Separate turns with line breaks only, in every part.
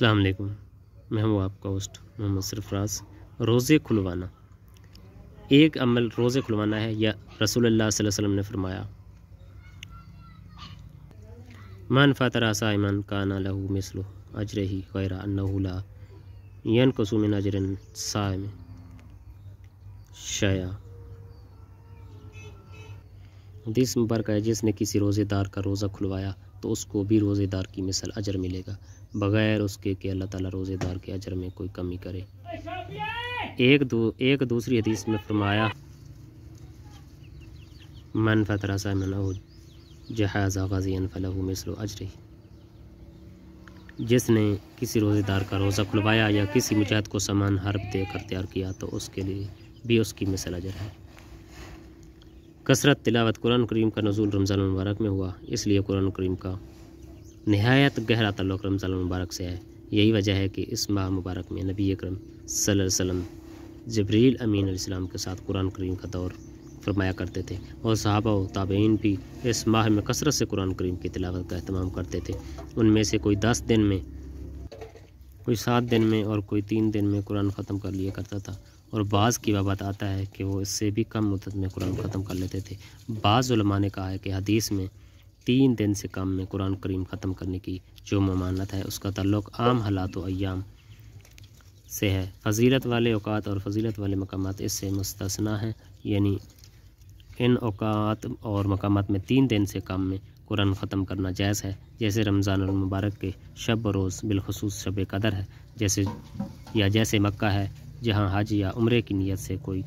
अस्सलाम वालेकुम मैं हूँ आपका होस्ट मोहम्मद सरफराज रोज़े खुलवाना एक अमल रोज़े खुलवाना है या रसूल अल्लाह वसल्लम ने फरमाया मन फ़ातरा साइमान का ना लहू मिसलो अजर ही गैर अनहूला यन कसुमिन अजरन साय शया दिस मुबारक है जिसने किसी रोज़ेदार का रोज़ा खुलवाया तो उसको भी रोज़ेदार की मिसल अजर मिलेगा बग़ैर उसके कि अल्लाह ताला रोज़ेदार के अजर में कोई कमी करे एक दो एक दूसरी हदीस में फरमाया मन फतरा सा मना जहाज़ा गाजी अनफलह मिसल अजर जिसने किसी रोज़ेदार का रोज़ा खुलवाया या किसी मुजाहद को सामान हर देकर तैयार किया तो उसके लिए भी उसकी मिसल अजर है कसरत तिलावत कुरान करीम का नजूल रमज़ान मुबारक में हुआ इसलिए कुरान करीम का नहायत गहरा तल्लक रमज़ान मुबारक से है यही वजह है कि इस माह मुबारक में नबी अक्रम वसल्लम जबरील अमीन अलैहिस्सलाम के साथ कुरान करीम का दौर फरमाया करते थे और साहबा ताबेन भी इस माह में कसरत से कुरान करीम की तिलावत का अहतमाम करते थे उनमें से कोई दस दिन में कोई सात दिन में और कोई तीन दिन में कुरान ख़त्म कर लिया करता था और बाज़ की बाबत आता है कि वो इससे भी कम मुदत में कुरान ख़त्म कर लेते थे बाज़ुलमा ने कहा है कि हदीस में तीन दिन से कम में कुरान करीम ख़त्म करने की जो ममानत है उसका तल्लुक आम हालात व्याम से है फजीलत वाले अवात और फजीलत वाले मकाम इससे मुस्तना हैं यानी इन अवात और मकाम में तीन दिन से कम में कुरान ख़त्म करना जायज़ है जैसे रमज़ानमबारक के शब रोज़ बिलखसूस शब कदर है जैसे या जैसे मक्का है जहाँ हज या उम्र की नीयत से कोई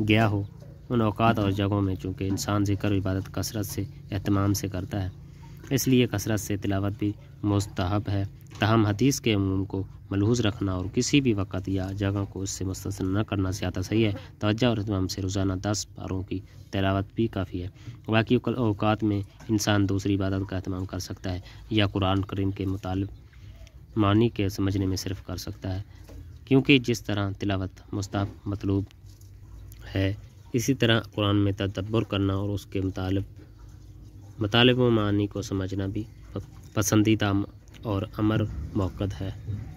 गया हो उन अवात और जगहों में चूँकि इंसान जिक्र इबादत कसरत से अहतमाम से करता है इसलिए कसरत से तिलावत भी मुस्तहब है तहम हदीस के अमूम को मलहूज रखना और किसी भी वक्त या जगह को इससे मुस्तर न करना ज़्यादा सही है तोज्जा और अहतमाम से रोज़ाना दस पारों की तलावत भी काफ़ी है बाकी अवकात में इंसान दूसरी इबादत का अहतमाम कर सकता है या कुरान करीम के मुताल मानी के समझने में सिर्फ कर सकता है क्योंकि जिस तरह तिलावत मुस्ताफ़ मतलूब है इसी तरह कुरान में तदब्बर करना और उसके मुतालब मतलब मानी को समझना भी पसंदीदा और अमर मौक़द है